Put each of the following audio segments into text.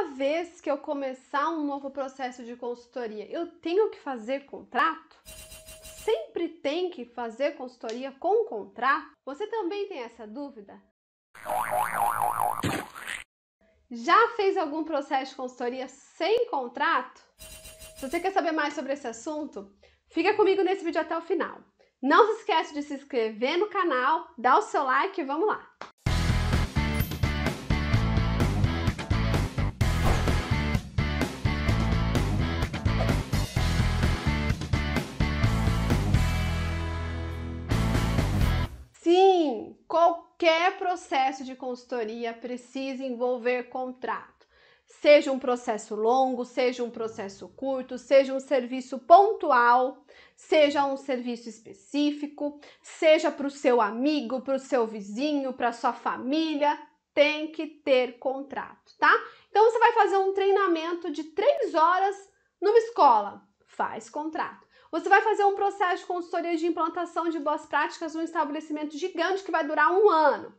toda vez que eu começar um novo processo de consultoria, eu tenho que fazer contrato? Sempre tem que fazer consultoria com contrato? Você também tem essa dúvida? Já fez algum processo de consultoria sem contrato? Se você quer saber mais sobre esse assunto, fica comigo nesse vídeo até o final. Não se esquece de se inscrever no canal, dá o seu like e vamos lá! qualquer processo de consultoria precisa envolver contrato. Seja um processo longo, seja um processo curto, seja um serviço pontual, seja um serviço específico, seja para o seu amigo, para o seu vizinho, para sua família, tem que ter contrato, tá? Então você vai fazer um treinamento de três horas numa escola, faz contrato. Você vai fazer um processo de consultoria de implantação de boas práticas num estabelecimento gigante que vai durar um ano.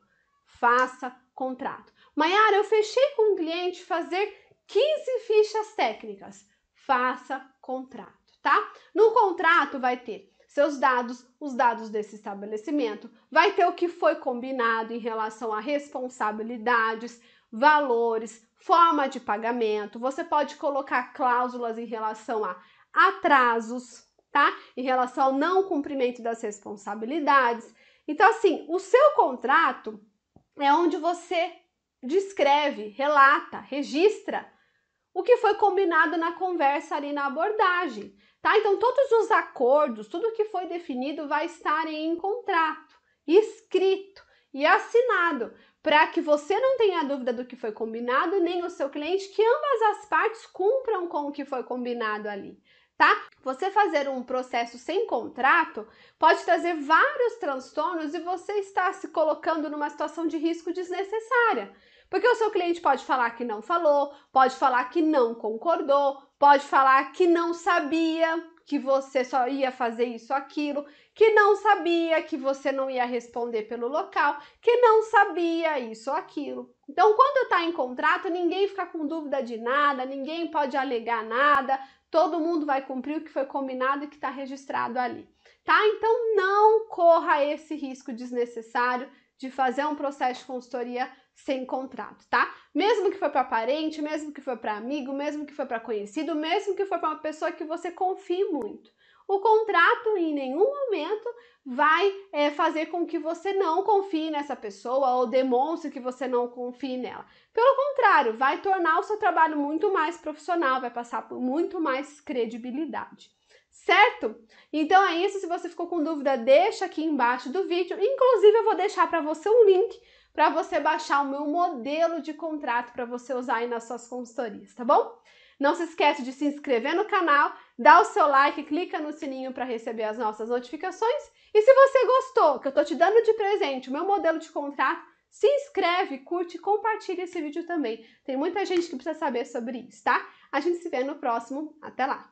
Faça contrato. Maiara, eu fechei com um cliente fazer 15 fichas técnicas. Faça contrato, tá? No contrato vai ter seus dados, os dados desse estabelecimento, vai ter o que foi combinado em relação a responsabilidades, valores, forma de pagamento. Você pode colocar cláusulas em relação a atrasos, tá? Em relação ao não cumprimento das responsabilidades. Então, assim, o seu contrato é onde você descreve, relata, registra o que foi combinado na conversa ali na abordagem, tá? Então, todos os acordos, tudo que foi definido vai estar em contrato, escrito e assinado, para que você não tenha dúvida do que foi combinado, nem o seu cliente, que ambas as partes cumpram com o que foi combinado ali tá? Você fazer um processo sem contrato pode trazer vários transtornos e você está se colocando numa situação de risco desnecessária. Porque o seu cliente pode falar que não falou, pode falar que não concordou, pode falar que não sabia que você só ia fazer isso aquilo, que não sabia que você não ia responder pelo local, que não sabia isso aquilo. Então, quando está em contrato, ninguém fica com dúvida de nada, ninguém pode alegar nada, Todo mundo vai cumprir o que foi combinado e que está registrado ali, tá? Então não corra esse risco desnecessário de fazer um processo de consultoria sem contrato, tá? Mesmo que for para parente, mesmo que for para amigo, mesmo que for para conhecido, mesmo que for para uma pessoa que você confie muito o contrato em nenhum momento vai é, fazer com que você não confie nessa pessoa ou demonstre que você não confie nela. Pelo contrário, vai tornar o seu trabalho muito mais profissional, vai passar por muito mais credibilidade certo? Então é isso, se você ficou com dúvida, deixa aqui embaixo do vídeo. Inclusive eu vou deixar para você um link para você baixar o meu modelo de contrato para você usar aí nas suas consultorias, tá bom? Não se esquece de se inscrever no canal, dá o seu like, clica no sininho para receber as nossas notificações. E se você gostou, que eu estou te dando de presente o meu modelo de contrato, se inscreve, curte e compartilha esse vídeo também. Tem muita gente que precisa saber sobre isso, tá? A gente se vê no próximo. Até lá!